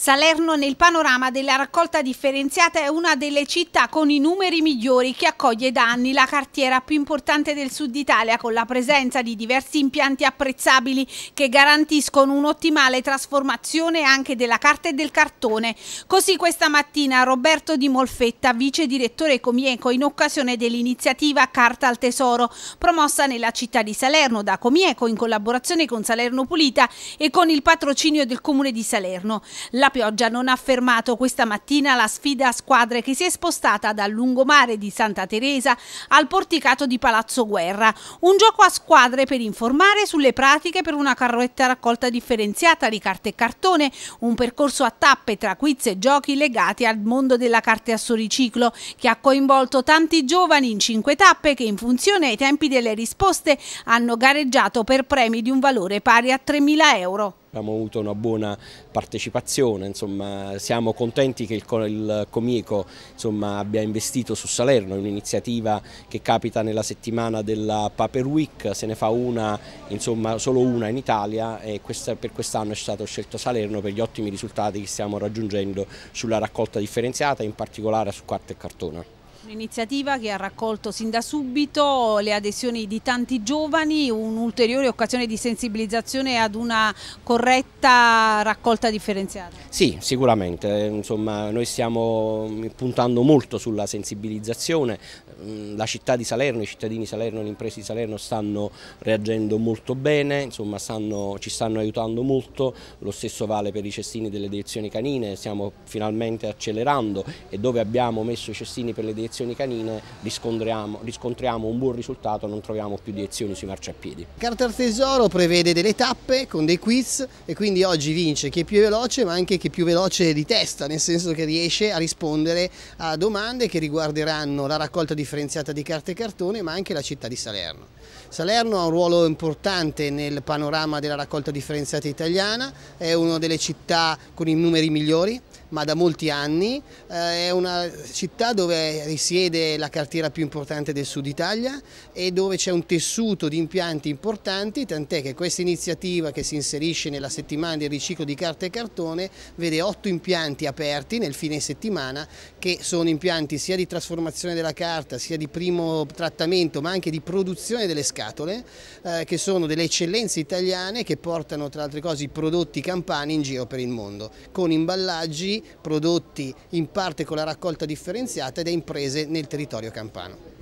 Salerno nel panorama della raccolta differenziata è una delle città con i numeri migliori che accoglie da anni la cartiera più importante del sud Italia con la presenza di diversi impianti apprezzabili che garantiscono un'ottimale trasformazione anche della carta e del cartone. Così questa mattina Roberto Di Molfetta, vice direttore Comieco in occasione dell'iniziativa Carta al Tesoro promossa nella città di Salerno da Comieco in collaborazione con Salerno Pulita e con il patrocinio del Comune di Salerno. La la pioggia non ha fermato questa mattina la sfida a squadre che si è spostata dal lungomare di Santa Teresa al porticato di Palazzo Guerra. Un gioco a squadre per informare sulle pratiche per una carretta raccolta differenziata di carte e cartone, un percorso a tappe tra quiz e giochi legati al mondo della carta a soriciclo che ha coinvolto tanti giovani in cinque tappe che in funzione ai tempi delle risposte hanno gareggiato per premi di un valore pari a 3.000 euro. Abbiamo avuto una buona partecipazione, insomma, siamo contenti che il, Comico insomma, abbia investito su Salerno, è un'iniziativa che capita nella settimana della Paper Week, se ne fa una, insomma, solo una in Italia e questa, per quest'anno è stato scelto Salerno per gli ottimi risultati che stiamo raggiungendo sulla raccolta differenziata, in particolare su carta e cartone. Un'iniziativa che ha raccolto sin da subito le adesioni di tanti giovani, un'ulteriore occasione di sensibilizzazione ad una corretta raccolta differenziata. Sì, sicuramente, Insomma, noi stiamo puntando molto sulla sensibilizzazione, mm, la città di Salerno, i cittadini di Salerno, le imprese di Salerno stanno reagendo molto bene, Insomma, stanno, ci stanno aiutando molto, lo stesso vale per i cestini delle direzioni canine, stiamo finalmente accelerando e dove abbiamo messo i cestini per le direzioni iniezioni canine riscontriamo, riscontriamo un buon risultato, non troviamo più iniezioni sui marciapiedi. Carter Tesoro prevede delle tappe con dei quiz e quindi oggi vince chi è più veloce ma anche chi è più veloce di testa, nel senso che riesce a rispondere a domande che riguarderanno la raccolta differenziata di carte e cartone ma anche la città di Salerno. Salerno ha un ruolo importante nel panorama della raccolta differenziata italiana, è una delle città con i numeri migliori ma da molti anni, eh, è una città dove risiede la cartiera più importante del sud Italia e dove c'è un tessuto di impianti importanti, tant'è che questa iniziativa che si inserisce nella settimana del riciclo di carta e cartone vede otto impianti aperti nel fine settimana che sono impianti sia di trasformazione della carta, sia di primo trattamento, ma anche di produzione delle scatole, eh, che sono delle eccellenze italiane che portano tra altre cose i prodotti campani in giro per il mondo, con imballaggi prodotti in parte con la raccolta differenziata da imprese nel territorio campano.